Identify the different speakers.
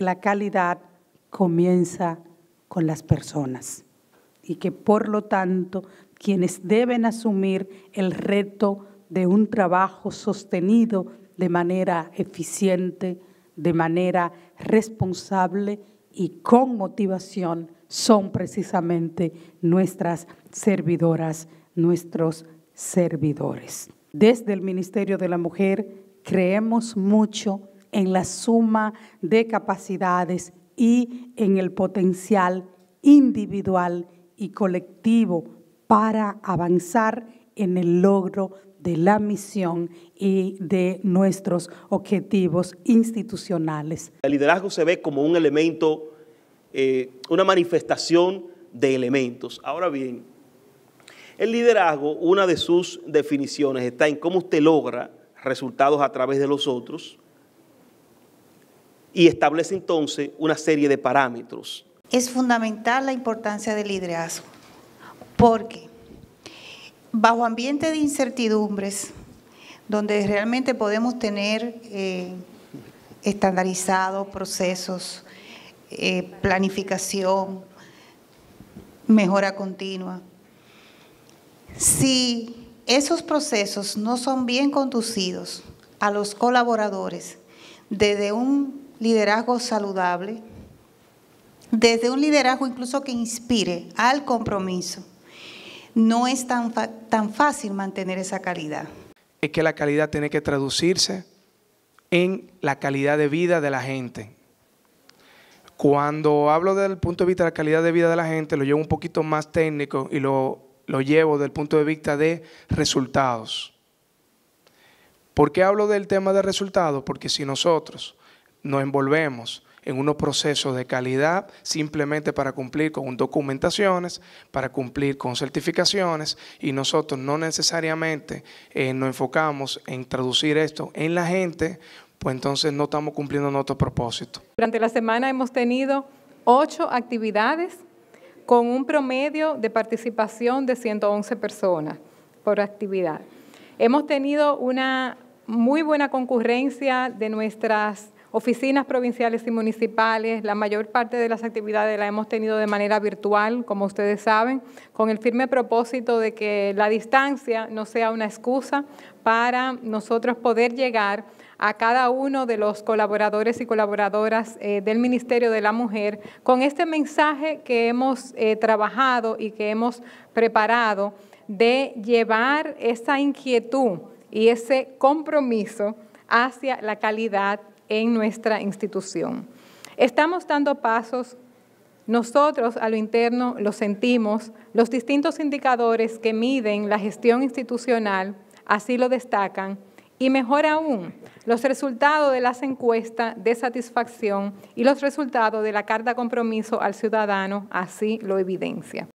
Speaker 1: la calidad comienza con las personas y que por lo tanto quienes deben asumir el reto de un trabajo sostenido de manera eficiente, de manera responsable y con motivación son precisamente nuestras servidoras, nuestros servidores. Desde el Ministerio de la Mujer creemos mucho en la suma de capacidades y en el potencial individual y colectivo para avanzar en el logro de la misión y de nuestros objetivos institucionales.
Speaker 2: El liderazgo se ve como un elemento, eh, una manifestación de elementos. Ahora bien, el liderazgo, una de sus definiciones está en cómo usted logra resultados a través de los otros, y establece entonces una serie de parámetros.
Speaker 3: Es fundamental la importancia del liderazgo, porque bajo ambiente de incertidumbres, donde realmente podemos tener eh, estandarizados procesos, eh, planificación, mejora continua. Si esos procesos no son bien conducidos a los colaboradores desde un liderazgo saludable, desde un liderazgo incluso que inspire al compromiso, no es tan, tan fácil mantener esa calidad.
Speaker 4: Es que la calidad tiene que traducirse en la calidad de vida de la gente. Cuando hablo del punto de vista de la calidad de vida de la gente, lo llevo un poquito más técnico y lo, lo llevo del punto de vista de resultados. ¿Por qué hablo del tema de resultados? Porque si nosotros nos envolvemos en unos procesos de calidad simplemente para cumplir con documentaciones, para cumplir con certificaciones y nosotros no necesariamente eh, nos enfocamos en traducir esto en la gente, pues entonces no estamos cumpliendo nuestro propósito.
Speaker 5: Durante la semana hemos tenido ocho actividades con un promedio de participación de 111 personas por actividad. Hemos tenido una muy buena concurrencia de nuestras oficinas provinciales y municipales, la mayor parte de las actividades las hemos tenido de manera virtual, como ustedes saben, con el firme propósito de que la distancia no sea una excusa para nosotros poder llegar a cada uno de los colaboradores y colaboradoras eh, del Ministerio de la Mujer con este mensaje que hemos eh, trabajado y que hemos preparado de llevar esa inquietud y ese compromiso hacia la calidad en nuestra institución. Estamos dando pasos, nosotros a lo interno lo sentimos, los distintos indicadores que miden la gestión institucional así lo destacan, y mejor aún, los resultados de las encuestas de satisfacción y los resultados de la Carta Compromiso al Ciudadano así lo evidencia.